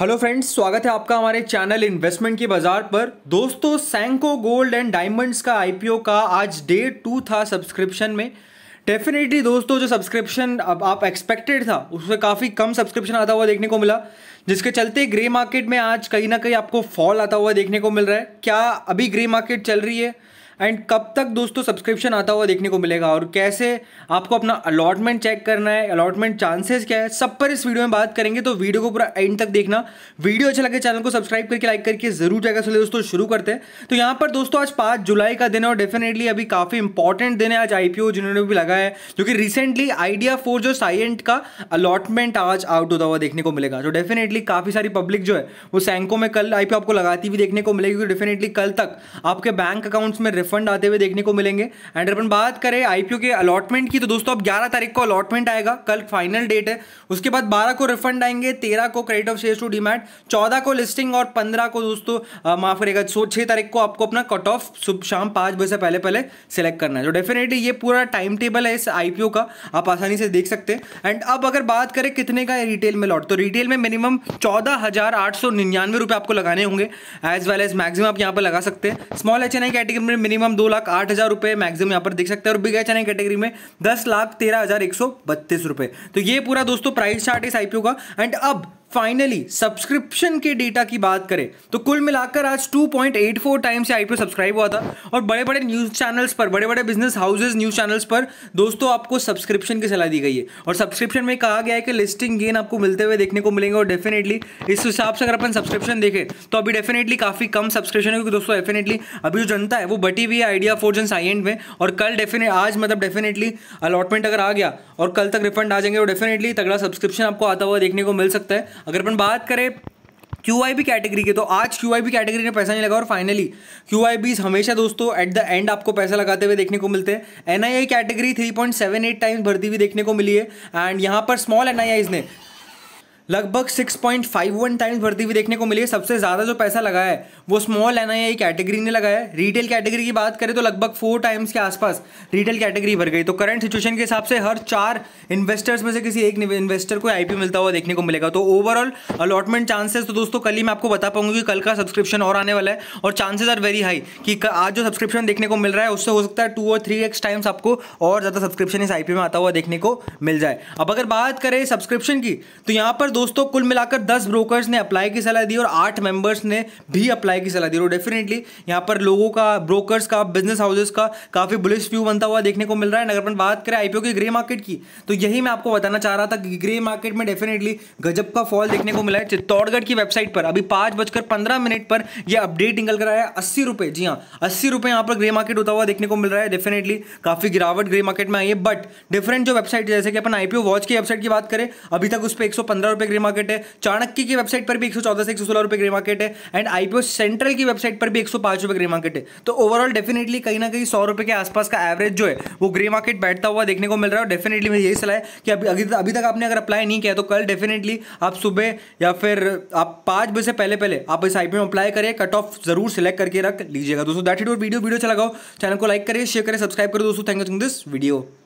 hello friends स्वागत है आपका हमारे चैनल इन्वेस्टमेंट की बाजार पर दोस्तों सैंको गोल्ड एंड डायमंड्स का आईपीओ का आज डे टू था सब्सक्रिप्शन में डेफिनेटली दोस्तों जो सब्सक्रिप्शन अब आप एक्सपेक्टेड था उससे काफ़ी कम सब्सक्रिप्शन आता हुआ देखने को मिला जिसके चलते ग्रे मार्केट में आज कहीं ना कहीं आपको फॉल आता हुआ देखने को मिल रहा है क्या अभी ग्रे मार्केट चल रही है एंड कब तक दोस्तों सब्सक्रिप्शन आता हुआ देखने को मिलेगा और कैसे आपको अपना अलॉटमेंट चेक करना है अलॉटमेंट चांसेस क्या है सब पर इस वीडियो में बात करेंगे तो वीडियो को पूरा एंड तक देखना वीडियो अच्छा लगे चैनल को सब्सक्राइब करके लाइक करके जरूर जाएगा चलिए दोस्तों शुरू करते हैं तो यहाँ पर दोस्तों आज पाँच जुलाई का दिन है और डेफिनेटली अभी काफ़ी इंपॉर्टेंट दिन है आज आईपीओ जिन्होंने भी लगाया है जो कि रिसेंटली आइडिया फोर जो साइंट का अलॉटमेंट आज आउट होता हुआ देखने को मिलेगा तो डेफिनेटली काफ़ी सारी पब्लिक जो है वो सैंको में कल आईपीओ आपको लगाती हुई देखने को मिलेगी क्योंकि डेफिनेटली कल तक आपके बैंक अकाउंट्स में फंड आते हुए देखने को मिलेंगे एंड अपन बात करें आईपीओ के अलॉटमेंट की तो दोस्तों अब 11 तारीख को अलॉटमेंट आएगा कल फाइनल डेट है उसके बाद 12 को रिफंड आएंगे 13 को credit of share to demat 14 को लिस्टिंग और 15 को दोस्तों माफ करेगा सो छः तारीख को आपको अपना कट ऑफ सुबह शाम पाँच बजे से पहले पहले सेलेक्ट करना है तो डेफिनेटली ये पूरा टाइम टेबल है इस आईपीओ का आप आसानी से देख सकते हैं एंड अब अगर बात करें कितने का रिटेल में लॉट तो रिटेल में मिनिमम चौदह आपको लगाने होंगे एज वेल एज मैक्सिमम आप यहाँ पर लगा सकते हैं स्मॉल एच कैटेगरी में मिनिमम दो लाख आठ हज़ार रुपए मैक्सिमम यहाँ पर देख सकते हैं और बिगा चने कैटेगरी में दस लाख तेरह हज़ार एक सौ बत्तीस रुपए तो ये पूरा दोस्तों प्राइस चार्ट इस आईपीओ का एंड अब फाइनली सब्सक्रिप्शन के डेटा की बात करें तो कुल मिलाकर आज 2.84 टाइम से आईपीओ सब्सक्राइब हुआ था और बड़े बड़े न्यूज़ चैनल्स पर बड़े बड़े बिजनेस हाउसेज न्यूज़ चैनल्स पर दोस्तों आपको सब्सक्रिप्शन की सलाह दी गई है और सब्सक्रिप्शन में कहा गया है कि लिस्टिंग गेन आपको मिलते हुए देखने को मिलेंगे और डेफिनेटली इस हिसाब से अगर अपन सब्सक्रिप्शन देखें तो अभी डेफिनेटली काफ़ी कम सब्सक्रिप्शन है क्योंकि दोस्तों डेफिनेटली अभी जो जनता है वो बटी हुई है आइडिया जन साइएंट में और कल डेफिनेट आज मतलब डेफिनेटली अलॉटमेंट अगर आ गया और कल तक रिफंड आ जाएंगे तो डेफिनेटली तगड़ा सब्सक्रिप्शन आपको आता हुआ देखने को मिल सकता है अगर अपन बात करें क्यू आई बी कैटेगरी के तो आज क्यू आई बी कैटेगरी ने पैसा नहीं लगा और फाइनली क्यू आई बीज हमेशा दोस्तों एट द एंड आपको पैसा लगाते हुए देखने को मिलते हैं N I I category three point seven eight times भर्ती हुई देखने को मिली है एंड यहाँ पर स्मॉल एन आई आईज ने लगभग 6.51 टाइम्स भर्ती हुई देखने को मिली है सबसे ज़्यादा जो पैसा लगा है वो स्मॉल एन आई कैटेगरी ने लगाया है रिटेल कैटेगरी की बात करें तो लगभग फोर टाइम्स के आसपास रिटेल कैटेगरी भर गई तो करंट सिचुएशन के हिसाब से हर चार इन्वेस्टर्स में से किसी एक इन्वेस्टर को आई मिलता हुआ देखने को मिलेगा तो ओवरऑल अलॉटमेंट चांसेस तो दोस्तों कल ही मैं आपको बता पाऊंगी कि कल का सब्सक्रिप्शन और आने वाला है और चांसेस आर वेरी हाई कि आज जो सब्सक्रिप्शन देखने को मिल रहा है उससे हो सकता है टू और थ्री एक्स टाइम्स आपको और ज़्यादा सब्सक्रिप्शन इस आई में आता हुआ देखने को मिल जाए अब अगर बात करें सब्सक्रिप्शन की तो यहाँ पर दोस्तों कुल मिलाकर दस ब्रोकर्स ने अप्लाई की सलाह दी और आठ मेंबर्स ने भी अप्लाई की सलाह दी और डेफिनेटली यहाँ पर लोगों का ब्रोकर्स का बिजनेस हाउसेस का काफ़ी बुलिस व्यू बनता हुआ देखने को मिल रहा है अगर अपन बात करें आईपीओ की ग्रे मार्केट की तो यही मैं आपको बताना चाह रहा था कि ग्रे मार्केट में डेफिनेटली गजब का फॉल देखने को मिला है चित्तौड़गढ़ की वेबसाइट पर अभी पाँच बजकर पंद्रह मिनट पर यह अपडेट निकल कर आया अस्सी रुपये जी हाँ अस्सी रुपये यहाँ पर ग्रे मार्केट होता हुआ देखने को मिल रहा है डेफिनेटली काफ़ी गिरावट ग्रे मार्केट में आई है बट डिफरेंट जो वेबसाइट जैसे कि अपन आईपीओ वॉच की वेबसाइट की बात करें अभी तक उस पर एक सौ पंद्रह रुपये ग्रे मार्केट है चाणक्य की वेबसाइट पर भी एक से एक रुपए ग्रे मार्केट है एंड आईपीओ सेंट्रल की वेबसाइट पर भी एक रुपए ग्रे मार्केट है तो ओवरऑल डेफिनेटली कहीं ना कहीं सौ रुपए के आसपास का एवरेज जो है वो ग्रे मार्केट बैठता हुआ देखने को मिल रहा है और डेफिनेटली मेरी यही सलाह है कि अभी अभी तक आपने अगर अप्लाई नहीं किया तो कल डेफिनेटली आप सुबह या फिर आप पाँच बजे से पहले पहले आप इस आईपीओ में अप्लाई करें कट ऑफ जरूर सेलेक्ट करके रख लीजिएगा दोस्तों दैट इट और वीडियो वीडियो चलाओ चैनल को लाइक करिए शेयर करें सब्सक्राइब करें दोस्तों थैंक यू दिस वीडियो